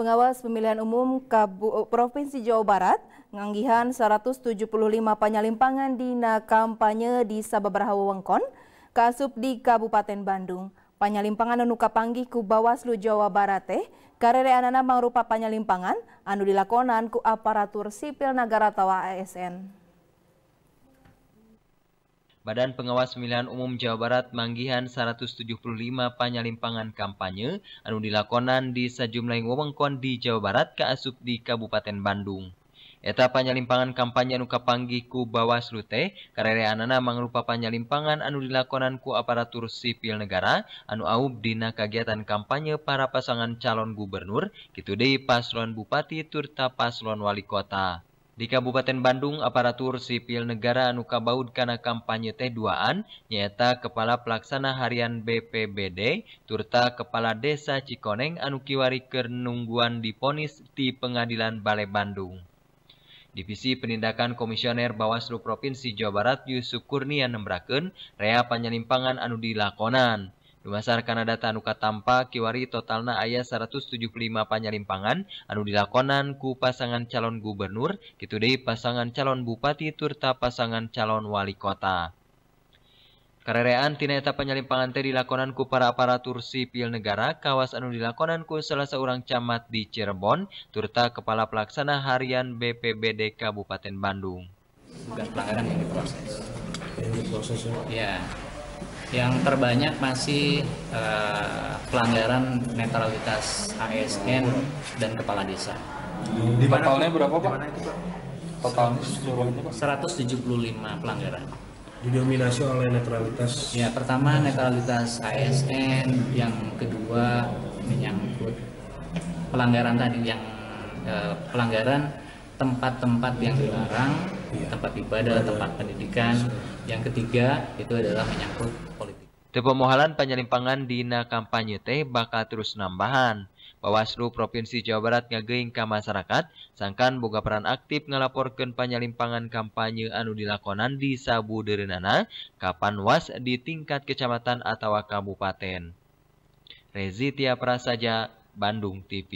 Pengawas Pemilihan Umum Kabu eh, Provinsi Jawa Barat menganggihan 175 penyalimpangan dina kampanye di Sababarahawa Wengkon, Kasub di Kabupaten Bandung. Penyalimpangan anu kapanggih ku Bawaslu Jawa Barat teh, karere anana mangrupa penyalimpangan anu dilakonan ku aparatur sipil negara atau ASN. Badan Pengawas Pemilihan Umum Jawa Barat manggihan 175 panyalimpangan kampanye anu dilakonan di sejumlah wewengkon di Jawa Barat keasup di Kabupaten Bandung. Eta panyalimpangan kampanye anu kapanggi ku Bawaslu teh karereanana mangrupa panyalimpangan anu dilakonan ku aparatur sipil negara anu aub dina kagiatan kampanye para pasangan calon gubernur kitu deui paslon bupati turta paslon wali kota. Di Kabupaten Bandung, aparatur sipil negara anu kabaud karena kampanye teh duaan, nyata Kepala Pelaksana Harian BPBD, turta Kepala Desa Cikoneng Anukiwari Kernungguan diponis di Pengadilan Balai Bandung. Divisi Penindakan Komisioner Bawaslu Provinsi Jawa Barat Yusuf Kurnia nembraken rea panyalimpangan anu dilakonan. Dumasar Kanada nuka tampa kiwari totalna ayah 175 panyalimpangan anu dilakonan ku pasangan calon gubernur gitu deh pasangan calon bupati turta pasangan calon wali kota. Karerean tina eta panyalimpangan teh dilakonan ku para aparatur sipil negara kawas anu dilakonan ku salah seorang camat di Cirebon turta kepala pelaksana harian BPBD Kabupaten Bandung. Bukan pelanggaran yang diproses. Yang diproses ya. Iya yang terbanyak masih uh, pelanggaran netralitas ASN dan kepala desa. Di mana totalnya berapa Pak? Totalnya seluruhnya Pak? 175 pelanggaran. Didominasi oleh netralitas. Ya, pertama netralitas ASN, yang kedua menyangkut pelanggaran tadi yang uh, pelanggaran tempat-tempat yang dilarang, iya. tempat ibadah, iya. tempat pendidikan. Yang ketiga itu adalah menyangkut politik. Pemohalan penyelimpangan dina kampanye teh bakal terus nambahan. Bawaslu Provinsi Jawa Barat ngageing ke masyarakat, sangkan buka peran aktif ngelaporkan penyelimpangan kampanye anu dilakonan di Sabu Derenana, kapan was di tingkat kecamatan atau kabupaten. Rezi Tia Prasaja, Bandung TV.